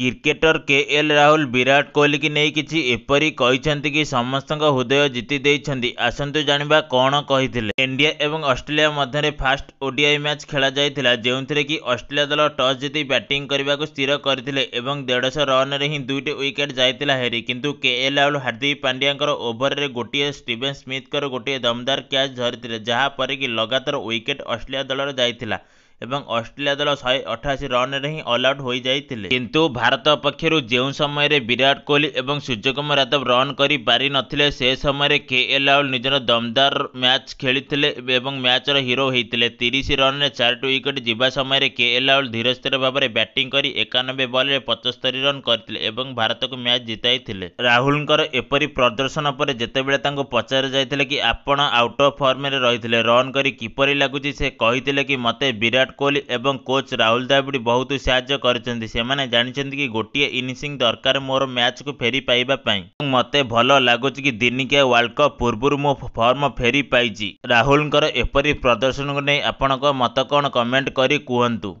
cricketer KL Rahul Virat Kohli કે નઈ કિચી એપરિ કહી છંતિ કે સમસ્તં કો હુદય જીતી દેઈ છંતિ આસંતં જાણવા કોણ કહી તિલે ઈન્ડિયા એબંગ ઓસ્ટ્રેલિયા મધરે ફાસ્ટ ઓડીઆઈ મેચ ખેલાજાઈ થિલા જેઉં થિરે કી ઓસ્ટ્રેલિયા દલ ટૉસ જીતી બેટિંગ કરીવાકુ સ્થિર કરી થિલે એબંગ 150 રન રે હી 2ટી વિકેટ જાય થિલા હેરી કીંતુ કેએલ રાહુલ હાર્દિક પંડિયાં કો ઓવર રે ગોટીએ સ્ટીવન સ્મિથ કો ગોટીએ દમદાર કેચ ઝરિત રે જહા પર કી લગાતર વિકેટ ઓસ્ટ્રેલિયા દલર જાય થિલા এবং অস্ট্রেলা দল 188 রান রেহি আউট আউট হই যাইতলে কিন্তু ভারত পক্ষরু যেউ সময়রে বিরাট কোহলি এবং সূর্যকুম রাধব রান করি পারি নথিলে সেই সময়রে কেএল রাহুল নিজৰ দমদার ম্যাচ খেলিতলে এবং ম্যাচৰ হিরো হইতলে 30 রান রে 4 টু উইকেট জিবা সময়রে কেএল রাহুল ধীরস্থৰ ভাবে ব্যাটিং করি 91 বল রে 75 রান করিতলে এবং ভারতক ম্যাচ জিতাাইতলে রাহুলক এপৰি প্ৰদৰ্শন ওপৰ জেতেবেলে তাকক পচাৰা যাইতলে কি আপনা আউট অফ ফৰ্ম রে ৰহিতলে রান কৰি কিপৰি লাগুজি সে কহিতলে কি মতেই বিৰাট ବିରାଟ କୋହଲି ଏବଂ କୋଚ୍ ରାହୁଲ ଦ୍ରାବିଡ଼ ବହୁତ ସାହାଯ୍ୟ କରିଛନ୍ତି ସେମାନେ ଜାଣିଛନ୍ତି କି ଗୋଟିଏ ଇନିଂସ ଦରକାର ମୋର ମ୍ୟାଚ୍କୁ ଫେରି ପାଇବା ପାଇଁ ମୋତେ ଭଲ ଲାଗୁଛି କି ଦିନିକିଆ ୱାର୍ଲଡ କପ୍ ପୂର୍ବରୁ ମୁଁ ଫର୍ମ ଫେରି ପାଇଛି ରାହୁଲଙ୍କର ଏପରି ପ୍ରଦର୍ଶନକୁ ନେଇ ଆପଣଙ୍କ ମତ କ'ଣ କମେଣ୍ଟ କରି କୁହନ୍ତୁ